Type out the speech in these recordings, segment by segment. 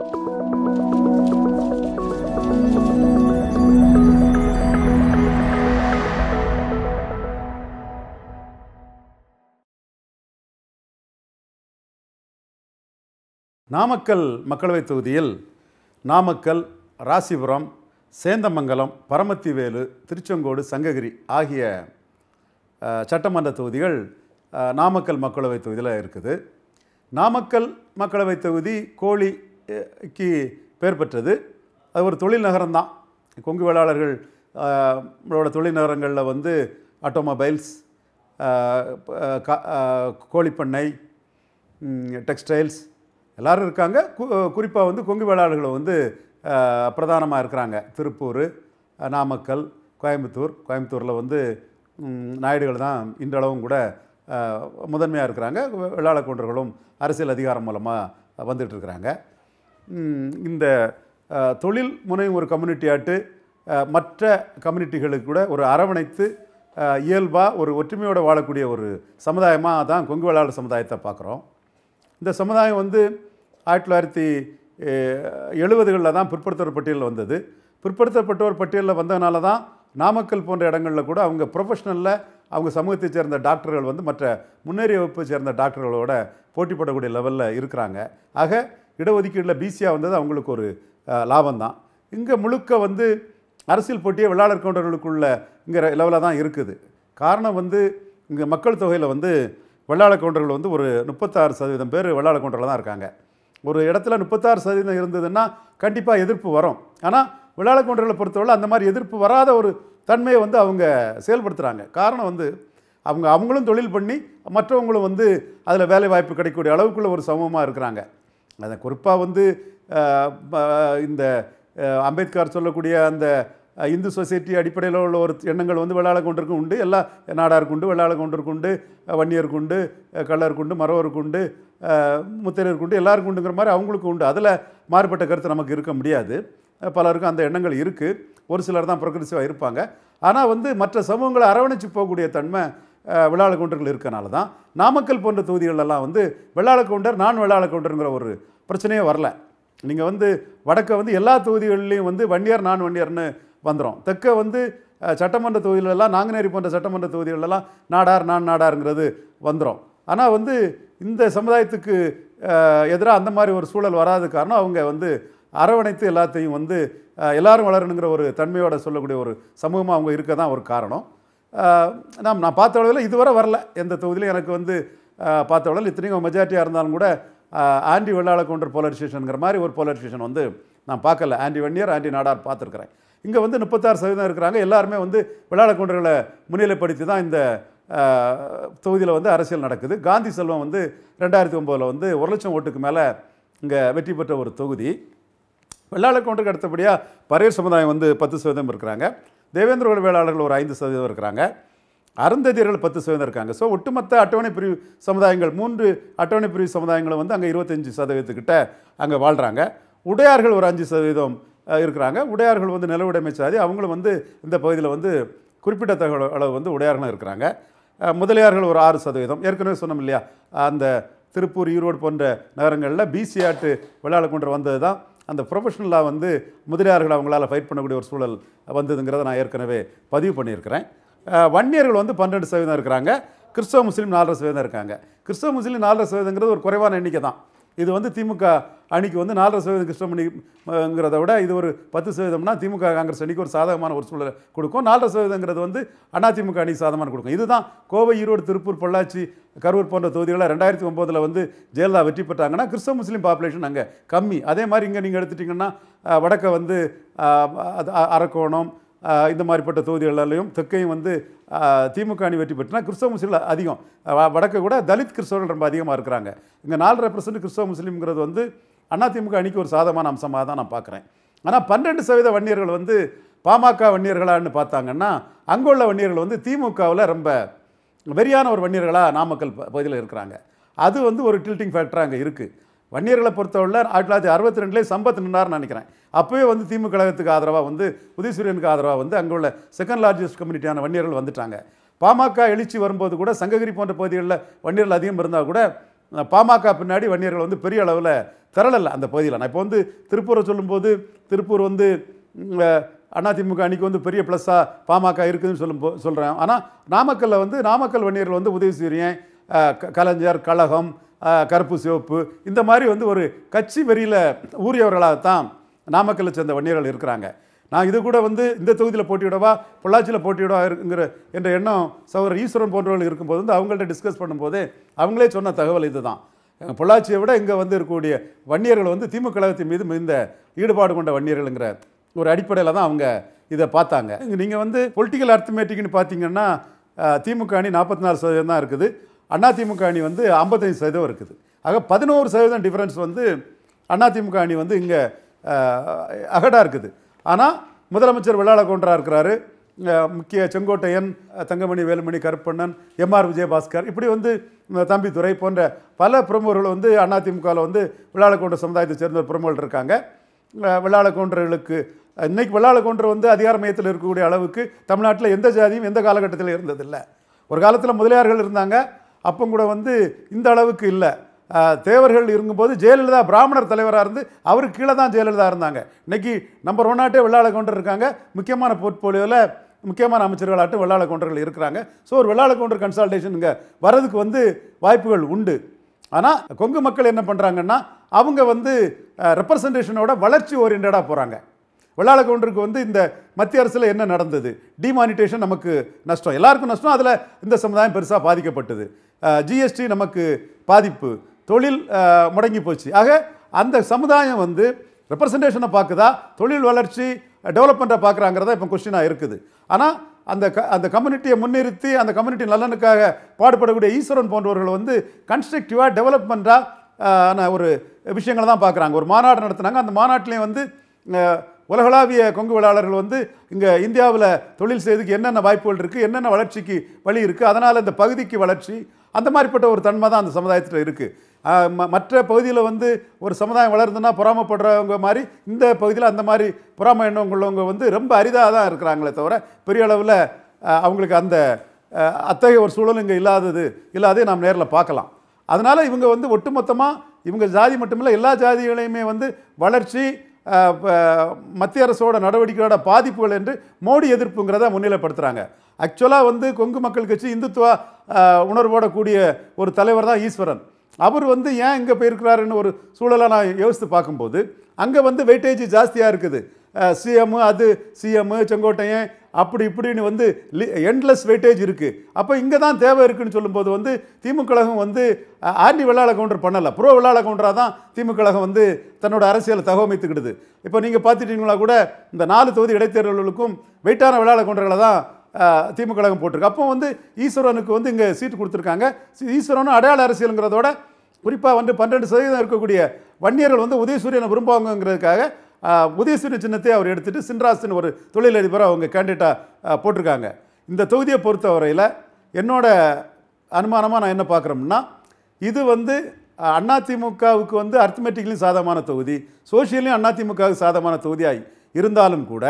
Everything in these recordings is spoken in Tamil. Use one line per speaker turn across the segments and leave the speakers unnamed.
நாமக்கல் மக்களவைத் தொகுதியில் நாமக்கல் ராசிபுரம் சேந்தமங்கலம் பரமத்திவேலு திருச்செங்கோடு சங்ககிரி ஆகிய சட்டமன்ற தொகுதிகள் நாமக்கல் மக்களவைத் தொகுதியில் இருக்குது நாமக்கல் மக்களவைத் தொகுதி கோழி கி பேர் பெற்றது அது ஒரு தொழில் நகரம் தான் கொங்கு வேளாளர்கள் நம்மளோட தொழில் நகரங்களில் வந்து ஆட்டோமொபைல்ஸ் கோழிப்பண்ணை டெக்ஸ்டைல்ஸ் எல்லோரும் இருக்காங்க குறிப்பாக வந்து கொங்கு வேளாளர்களை வந்து பிரதானமாக இருக்கிறாங்க திருப்பூர் நாமக்கல் கோயம்புத்தூர் கோயம்புத்தூரில் வந்து நாயுடுகள் தான் இன்றளவும் கூட முதன்மையாக இருக்கிறாங்க கொண்டர்களும் அரசியல் அதிகாரம் மூலமாக வந்துட்டு இருக்கிறாங்க இந்த தொழில் முனையும் ஒரு கம்யூனிட்டி ஆட்டு மற்ற கம்யூனிட்டிகளுக்கு கூட ஒரு அரவணைத்து இயல்பாக ஒரு ஒற்றுமையோடு வாழக்கூடிய ஒரு சமுதாயமாக தான் கொங்கு வேளாளர் சமுதாயத்தை பார்க்குறோம் இந்த சமுதாயம் வந்து ஆயிரத்தி தொள்ளாயிரத்தி எழுபதுகளில் தான் பிற்படுத்தோர் பட்டியலில் வந்தது பிற்படுத்தப்பட்டோர் பட்டியலில் வந்ததுனால தான் நாமக்கல் போன்ற இடங்களில் கூட அவங்க ப்ரொஃபஷனலில் அவங்க சமூகத்தை சேர்ந்த டாக்டர்கள் வந்து மற்ற முன்னேறிய வகுப்பை சேர்ந்த டாக்டர்களோட போட்டி போடக்கூடிய லெவலில் இருக்கிறாங்க ஆக இடஒதுக்கீடில் பிசியாக வந்தது அவங்களுக்கு ஒரு லாபம் தான் இங்கே முழுக்க வந்து அரசியல் போட்டியே வெள்ளாளர் கவுண்டர்களுக்குள்ள இங்கே லெவலில் தான் இருக்குது காரணம் வந்து இங்கே மக்கள் தொகையில் வந்து வெள்ளாள கவுண்டர்கள் வந்து ஒரு முப்பத்தாறு சதவீதம் பேர் வெள்ளாள கவுண்டரில் தான் இருக்காங்க ஒரு இடத்துல முப்பத்தாறு சதவீதம் இருந்ததுன்னா கண்டிப்பாக எதிர்ப்பு வரும் ஆனால் வெள்ளாள கவுண்டர்களை பொறுத்தவரை அந்த மாதிரி எதிர்ப்பு வராத ஒரு தன்மையை வந்து அவங்க செயல்படுத்துகிறாங்க காரணம் வந்து அவங்க அவங்களும் தொழில் பண்ணி மற்றவங்களும் வந்து அதில் வேலை வாய்ப்பு கிடைக்கக்கூடிய அளவுக்குள்ள ஒரு சமூகமாக இருக்கிறாங்க அதை குறிப்பாக வந்து இந்த அம்பேத்கர் சொல்லக்கூடிய அந்த இந்து சொசைட்டி அடிப்படையில் உள்ள ஒரு எண்ணங்கள் வந்து வெள்ளாள கொண்டிருக்கும் உண்டு எல்லா நாடாருக்கு உண்டு வெள்ளாள கொண்டிருக்கு உண்டு வன்னியருக்கு உண்டு கள்ளருக்கு உண்டு மரவருக்கு உண்டு முத்திரருக்கு உண்டு எல்லாருக்கும் உண்டுங்கிற மாதிரி அவங்களுக்கு உண்டு அதில் மாறுபட்ட கருத்து நமக்கு இருக்க முடியாது பலருக்கும் அந்த எண்ணங்கள் இருக்குது ஒரு சிலர் தான் ப்ரொக்ரெசிவாக இருப்பாங்க ஆனால் வந்து மற்ற சமூகங்களை அரவணைச்சு போகக்கூடிய தன்மை வெள்ளாளக்கவுண்டர்கள் இருக்கனால தான் நாமக்கல் போன்ற தொகுதிகளெல்லாம் வந்து வெள்ளாளக்கவுண்டர் நான் வெள்ளாளக்கவுண்டருங்கிற ஒரு பிரச்சனையே வரல நீங்கள் வந்து வடக்கை வந்து எல்லா தொகுதிகளிலையும் வந்து வண்டியார் நான் வண்டியார்னு வந்துடும் தெற்க வந்து சட்டமன்ற தொகுதிகளெல்லாம் நாங்குநேரி போன்ற சட்டமன்ற தொகுதிகளெல்லாம் நாடார் நான் நாடாருங்கிறது வந்துடும் ஆனால் வந்து இந்த சமுதாயத்துக்கு எதிராக அந்த மாதிரி ஒரு சூழல் வராது காரணம் அவங்க வந்து அரவணைத்து எல்லாத்தையும் வந்து எல்லாரும் வளரணுங்கிற ஒரு தன்மையோட சொல்லக்கூடிய ஒரு சமூகமாக அவங்க இருக்க தான் ஒரு காரணம் நான் நான் பார்த்த அளவில் இதுவரை வரல எந்த தொகுதியிலும் எனக்கு வந்து பார்த்த அளவில் இத்தனையும் மெஜாரிட்டியாக இருந்தாலும் கூட ஆண்டி வெள்ளாள கவுண்டர் போலரிசேஷனுங்கிற மாதிரி ஒரு போலரிசேஷன் வந்து நான் பார்க்கல ஆண்டி வன்னியர் ஆண்டி நாடார் பார்த்துருக்குறேன் இங்கே வந்து முப்பத்தாறு சதவீதம் இருக்கிறாங்க எல்லாருமே வந்து வெள்ளாள கவுண்டர்களை முன்னிலைப்படுத்தி தான் இந்த தொகுதியில் வந்து அரசியல் நடக்குது காந்தி செல்வம் வந்து ரெண்டாயிரத்தி ஒம்போதில் வந்து ஒரு லட்சம் ஓட்டுக்கு மேலே இங்கே வெற்றி பெற்ற ஒரு தொகுதி வெள்ளாள கவுண்டருக்கு அடுத்தபடியாக பரையர் சமுதாயம் வந்து பத்து சதவீதம் இருக்கிறாங்க தேவேந்திர வேளாளர்கள் ஒரு ஐந்து சதவீதம் இருக்கிறாங்க அருந்ததியர்கள் பத்து சதவீதம் இருக்காங்க ஸோ ஒட்டுமொத்த அட்டவணை பிரிவு சமுதாயங்கள் மூன்று அட்டவணை பிரிவு சமுதாயங்களும் வந்து அங்கே இருபத்தஞ்சி சதவீதத்துக்கிட்ட அங்கே வாழ்கிறாங்க உடையார்கள் ஒரு அஞ்சு சதவீதம் இருக்கிறாங்க உடையார்கள் வந்து நில உடைமை சாதி அவங்களும் வந்து இந்த பகுதியில் வந்து குறிப்பிட்ட தகவல் அளவு வந்து உடையார்களும் இருக்கிறாங்க முதலியார்கள் ஒரு ஆறு சதவீதம் ஏற்கனவே சொன்னோம் இல்லையா அந்த திருப்பூர் ஈரோடு போன்ற நகரங்களில் பிசிஆட்டு விளையாட கொண்டு வந்தது தான் அந்த ப்ரொஃபஷனலாக வந்து முதலியார்கள் அவங்களால் ஃபைட் பண்ணக்கூடிய ஒரு சூழல் வந்ததுங்கிறத நான் ஏற்கனவே பதிவு பண்ணியிருக்கிறேன் வன்னியர்கள் வந்து பன்னெண்டு சதவீதம் இருக்கிறாங்க கிறிஸ்தவ முஸ்லீம் நாலரை சதவீதம் இருக்காங்க கிறிஸ்தவ முஸ்லீம் நாலரை சதவீதங்கிறது ஒரு குறைவான எண்ணிக்கை தான் இது வந்து திமுக அணிக்கு வந்து நாலரை சதவீதம் கிருஷ்ணமணிங்கிறத விட இது ஒரு பத்து சதவீதம்னா திமுக காங்கிரஸ் அணிக்கு ஒரு சாதகமான ஒரு சூழலை கொடுக்கும் நாலரை சதவீதங்கிறது வந்து அதிமுக அணிக்கு சாதகமான கொடுக்கும் இதுதான் கோவை ஈரோடு திருப்பூர் பொள்ளாச்சி கரூர் போன்ற தொகுதிகளில் ரெண்டாயிரத்தி ஒம்போதில் வந்து ஜெயலலிதா வெற்றி பெற்றாங்கன்னா கிறிஸ்தவ முஸ்லீம் பாப்புலேஷன் அங்கே கம்மி அதே மாதிரி இங்கே நீங்கள் எடுத்துட்டிங்கன்னா வடக்கை வந்து அரக்கோணம் இந்த மாதிரிப்பட்ட தொகுதிகளாலையும் தெற்கையும் வந்து திமுக அணி வெற்றி பெற்றால் கிறிஸ்தவ முஸ்லீம் அதிகம் வடக்கு கூட தலித் கிறிஸ்தவர்கள் ரொம்ப அதிகமாக இருக்கிறாங்க இங்கே நாலரை பர்சன்ட் கிறிஸ்தவ முஸ்லீம்ங்கிறது வந்து அண்ணா திமுக அணிக்கு ஒரு சாதமான அம்சமாக தான் நான் பார்க்குறேன் ஆனால் பன்னெண்டு சதவீத வன்னியர்கள் வந்து பாமக வன்னியர்களான்னு பார்த்தாங்கன்னா அங்குள்ள வன்னியர்கள் வந்து திமுகவில் ரொம்ப வெறியான ஒரு வன்னியர்களாக நாமக்கல் பகுதியில் இருக்கிறாங்க அது வந்து ஒரு டில்ட்டிங் ஃபேக்டராக அங்கே இருக்குது வன்னியர்களை பொறுத்தவரையில் ஆயிரத்தி தொள்ளாயிரத்தி அறுபத்தி ரெண்டுலேயே சம்பத் நின்னார்னு நினைக்கிறேன் அப்போயே வந்து திமுக கழகத்துக்கு ஆதரவாக வந்து உதயசூரியனுக்கு ஆதரவாக வந்து அங்கே உள்ள செகண்ட் லார்ஜஸ்ட் கம்யூனிட்டியான வன்னியர்கள் வந்துட்டாங்க பாமக எழுச்சி வரும்போது கூட சங்ககிரி போன்ற பகுதிகளில் வன்னியர்கள் அதிகம் இருந்தால் கூட பாமக பின்னாடி வன்னியர்கள் வந்து பெரிய அளவில் திரளலை அந்த பகுதியில் நான் இப்போ வந்து திருப்பூரை சொல்லும்போது திருப்பூர் வந்து அதிமுக அணிக்கு வந்து பெரிய ப்ளஸ்ஸாக பாமக இருக்குதுன்னு சொல்லும் சொல்கிறேன் ஆனால் நாமக்கல்லில் வந்து நாமக்கல் வன்னியர்கள் வந்து உதவி செய்கிறேன் கலைஞர் கழகம் கருப்பு சிவப்பு இந்த மாதிரி வந்து ஒரு கட்சி வெறியில் ஊறியவர்களாகத்தான் நாமக்கல்லை சேர்ந்த வன்னியர்கள் இருக்கிறாங்க நான் இது கூட வந்து இந்த தொகுதியில் போட்டியிடவா பொள்ளாச்சியில் போட்டியிடவா இருக்குங்கிற என்ற எண்ணம் சௌர ஈஸ்வரன் போன்றவர்கள் இருக்கும்போது வந்து அவங்கள்ட்ட டிஸ்கஸ் பண்ணும்போது அவங்களே சொன்ன தகவல் இதுதான் பொள்ளாச்சியை விட இங்கே வந்து இருக்கக்கூடிய வன்னியர்கள் வந்து திமுக கழகத்தின் மீது மிகுந்த ஈடுபாடு கொண்ட வன்னியர்கள்ங்கிற ஒரு அடிப்படையில் தான் அவங்க இதை பார்த்தாங்க இங்கே நீங்கள் வந்து பொலிட்டிக்கல் அர்த்தமேட்டிக்னு பார்த்தீங்கன்னா திமுக அணி நாற்பத்தி நாலு சதவீதம் தான் இருக்குது அதிமுக அணி வந்து ஐம்பத்தஞ்சு சதவீதம் இருக்குது ஆக பதினோரு சதவீதம் டிஃப்ரென்ஸ் வந்து அதிமுக அணி வந்து இங்கே அகடாக இருக்குது ஆனால் முதலமைச்சர் வெள்ளாள கொண்டா இருக்கிறாரு முக்கிய செங்கோட்டையன் தங்கமணி வேலுமணி கருப்பண்ணன் எம்ஆர் விஜயபாஸ்கர் இப்படி வந்து தம்பித்துறை போன்ற பல பிரமுகர்கள் வந்து அதிமுகவில் வந்து வெள்ளாளக்கோன்ற சமுதாயத்தை சேர்ந்த பிரமுகர்கள் இருக்காங்க வெள்ளாளக்கோன்றர்களுக்கு இன்றைக்கி வெள்ளாளக்கோன்று வந்து அதிகார மையத்தில் இருக்கக்கூடிய அளவுக்கு தமிழ்நாட்டில் எந்த ஜாதியும் எந்த காலகட்டத்தில் இருந்ததில்லை ஒரு காலத்தில் முதலியார்கள் இருந்தாங்க அப்போ கூட வந்து இந்த அளவுக்கு இல்லை தேவர்கள் இருக்கும்போது ஜெயலலிதா பிராமணர் தலைவராக இருந்து அவருக்கு கீழே தான் ஜெயலலிதா இருந்தாங்க இன்றைக்கி நம்பர் ஒன் ஆட்டே வெள்ளாள கவுண்டர் இருக்காங்க முக்கியமான போர்ட்போலியோவில் முக்கியமான அமைச்சர்களாட்டும் வெள்ளாள கவுண்டர்கள் இருக்கிறாங்க ஸோ ஒரு வெள்ளாள கவுண்டர் கன்சல்டேஷன் இங்கே வர்றதுக்கு வந்து வாய்ப்புகள் உண்டு ஆனால் கொங்கு மக்கள் என்ன பண்ணுறாங்கன்னா அவங்க வந்து ரெப்ரசன்டேஷனோட வளர்ச்சி ஓரியன்டாக போகிறாங்க வெள்ளாள கவுண்டருக்கு வந்து இந்த மத்திய அரசில் என்ன நடந்தது டிமானிட்டேஷன் நமக்கு நஷ்டம் எல்லாருக்கும் நஷ்டம் அதில் இந்த சமுதாயம் பெருசாக பாதிக்கப்பட்டது ஜிஎஸ்டி நமக்கு பாதிப்பு தொழில் முடங்கி போச்சு ஆக அந்த சமுதாயம் வந்து ரெப்ரசன்டேஷனை பார்க்குதா தொழில் வளர்ச்சி டெவலப்மெண்ட்டை பார்க்குறாங்கிறதா இப்போ கொஸ்டினாக இருக்குது ஆனால் அந்த க அந்த கம்யூனிட்டியை முன்னிறுத்தி அந்த கம்யூனிட்டி நலனுக்காக பாடுபடக்கூடிய ஈஸ்வரன் போன்றவர்கள் வந்து கன்ஸ்ட்ரக்டிவாக டெவலப்மெண்ட்டாக ஒரு விஷயங்களை தான் பார்க்குறாங்க ஒரு மாநாடு நடத்துனாங்க அந்த மாநாட்டிலையும் வந்து உலகளாவிய கொங்கு விழாளர்கள் வந்து இங்கே இந்தியாவில் தொழில் செய்துக்கு என்னென்ன வாய்ப்புகள் இருக்குது என்னென்ன வளர்ச்சிக்கு வழி இருக்குது அதனால் இந்த பகுதிக்கு வளர்ச்சி அந்த மாதிரிப்பட்ட ஒரு தன்மை தான் அந்த சமுதாயத்தில் இருக்குது மற்ற பகுதியில் வந்து ஒரு சமுதாயம் வளருதுன்னா பொறாமப்படுறவங்க மாதிரி இந்த பகுதியில் அந்த மாதிரி பொறாம எண்ணம் உள்ளவங்க வந்து ரொம்ப அரிதாக தான் இருக்கிறாங்களே தவிர பெரிய அளவில் அவங்களுக்கு அந்த அத்தகைய ஒரு சூழல் இங்கே இல்லாதது இல்லாதே நாம் நேரில் பார்க்கலாம் அதனால் இவங்க வந்து ஒட்டுமொத்தமாக இவங்க ஜாதி மட்டுமில்லை எல்லா ஜாதிகளையுமே வந்து வளர்ச்சி மத்திய அரசோட நடவடிக்கையோட பாதிப்புகள் என்று மோடி எதிர்ப்புங்கிறத முன்னிலைப்படுத்துகிறாங்க ஆக்சுவலாக வந்து கொங்கு மக்கள் கட்சி இந்துத்துவ உணர்வோட கூடிய ஒரு தலைவர் தான் ஈஸ்வரன் அவர் வந்து ஏன் இங்கே போயிருக்கிறாருன்னு ஒரு சூழலை நான் யோசித்து பார்க்கும்போது அங்கே வந்து வெயிட்டேஜ் ஜாஸ்தியாக இருக்குது சிஎம் அது சிஎம்மு செங்கோட்டையன் அப்படி இப்படின்னு வந்து என்லெஸ் வெயிட்டேஜ் இருக்குது அப்போ இங்கே தான் தேவை இருக்குன்னு சொல்லும்போது வந்து திமுக வந்து ஆர்டி வெள்ளாள கவுண்டர் பண்ணலை புரோ வெள்ளாள கவுண்டராக தான் திமுக வந்து தன்னோட அரசியலை தகவமைத்துக்கிடுது இப்போ நீங்கள் பார்த்துட்டீங்களா கூட இந்த நாலு தொகுதி இடைத்தேர்தல்களுக்கும் வெயிட்டான வெள்ளாள கவுண்டர்களை தான் திமுக கழகம் போட்டிருக்கு அப்போ வந்து ஈஸ்வரனுக்கு வந்து இங்கே சீட்டு கொடுத்துருக்காங்க ஈஸ்வரனும் அடையாள அரசியலுங்கிறதோட குறிப்பாக வந்து பன்னெண்டு சதவீதம் இருக்கக்கூடிய வன்னியர்கள் வந்து உதயசூரியனை விரும்புவாங்கங்கிறதுக்காக உதயசூரிய சின்னத்தை அவர் எடுத்துகிட்டு சின்ராசின் ஒரு தொழிலதிபரை அவங்க கேண்டிடேட்டாக போட்டிருக்காங்க இந்த தொகுதியை பொறுத்தவரையில் என்னோட அனுமானமாக நான் என்ன பார்க்குறோம்னா இது வந்து அதிமுகவுக்கு வந்து அர்த்தமெட்டிக்லையும் சாதகமான தொகுதி சோசியலையும் அதிமுகவுக்கு சாதகமான தொகுதியாக இருந்தாலும் கூட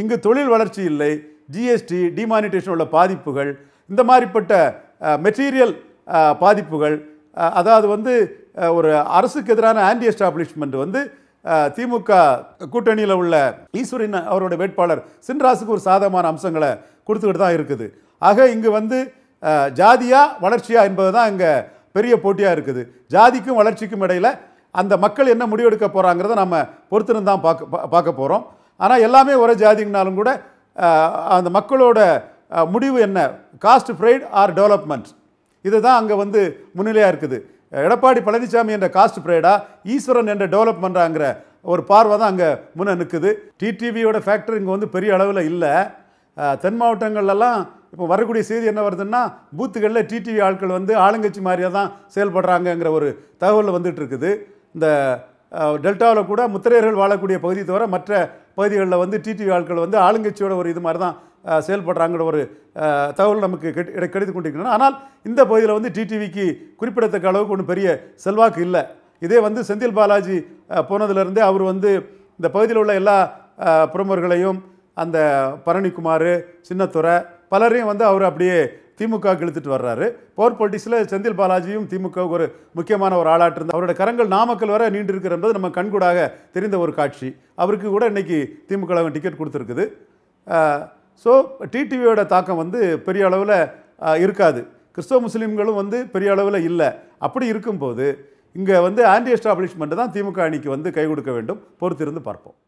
இங்கு தொழில் வளர்ச்சி இல்லை ஜிஎஸ்டி டிமானிட்டேஷன் உள்ள பாதிப்புகள் இந்த மாதிரிப்பட்ட மெட்டீரியல் பாதிப்புகள் அதாவது வந்து ஒரு அரசுக்கு எதிரான ஆன்டி எஸ்டாப்ளிஷ்மெண்ட் வந்து திமுக கூட்டணியில் உள்ள ஈஸ்வரின் அவருடைய வேட்பாளர் சின்ராசுக்கு ஒரு சாதகமான அம்சங்களை கொடுத்துக்கிட்டு தான் இருக்குது ஆக இங்கு வந்து ஜாதியா வளர்ச்சியா என்பது தான் இங்கே பெரிய போட்டியாக இருக்குது ஜாதிக்கும் வளர்ச்சிக்கும் இடையில் அந்த மக்கள் என்ன முடிவெடுக்க போகிறாங்கிறத நம்ம பொறுத்திருந்து தான் பார்க்க பார்க்க போகிறோம் ஆனால் எல்லாமே ஒரே ஜாதிங்கனாலும் கூட அந்த மக்களோட முடிவு என்ன காஸ்ட் ஃப்ரைட் ஆர் டெவலப்மெண்ட் இதுதான் அங்கே வந்து முன்னிலையாக இருக்குது எடப்பாடி பழனிசாமி என்ற காஸ்ட் பிரேடா ஈஸ்வரன் என்ற டெவலப் பண்ணுறாங்கிற ஒரு பார்வை தான் அங்கே முன்னே நிற்குது டிடிவியோட ஃபேக்டரி இங்கே வந்து பெரிய அளவில் இல்லை தென் மாவட்டங்கள்லாம் இப்போ வரக்கூடிய செய்தி என்ன வருதுன்னா பூத்துகளில் டிடிவி ஆட்கள் வந்து ஆளுங்கட்சி மாதிரியாக தான் செயல்படுறாங்கங்கிற ஒரு தகவல் வந்துட்டு இருக்குது இந்த டெல்டாவில் கூட முத்திரையர்கள் வாழக்கூடிய பகுதி தவிர மற்ற பகுதிகளில் வந்து டிடிவி ஆட்கள் வந்து ஆளுங்கட்சியோட ஒரு இது மாதிரி தான் செயல்படுறாங்கிற ஒரு தகவல் நமக்கு கெட் கிடைத்து கொண்டிருக்கின்றன ஆனால் இந்த பகுதியில் வந்து டிடிவிக்கு குறிப்பிடத்தக்க அளவுக்கு ஒன்றும் பெரிய செல்வாக்கு இல்லை இதே வந்து செந்தில் பாலாஜி போனதுலேருந்தே அவர் வந்து இந்த பகுதியில் உள்ள எல்லா பிரமுகர்களையும் அந்த பரணிக்குமார் சின்னத்துறை பலரையும் வந்து அவர் அப்படியே திமுக இழுத்துட்டு வர்றாரு போர் பொலிட்டிக்ஸில் செந்தில் பாலாஜியும் திமுக ஒரு முக்கியமான ஒரு ஆளாட்டிருந்தார் அவரோட கரங்கள் நாமக்கல் வர நீண்டிருக்கிற என்பது நம்ம கண்கூடாக தெரிந்த ஒரு காட்சி அவருக்கு கூட இன்றைக்கி திமுக டிக்கெட் கொடுத்துருக்குது ஸோ டிடிவியோட தாக்கம் வந்து பெரிய அளவில் இருக்காது கிறிஸ்தவ முஸ்லீம்களும் வந்து பெரிய அளவில் இல்லை அப்படி இருக்கும்போது இங்கே வந்து ஆன்டி எஸ்டாப்ளிஷ்மெண்ட்டு தான் திமுக அணிக்கு வந்து கை கொடுக்க வேண்டும் பொறுத்திருந்து பார்ப்போம்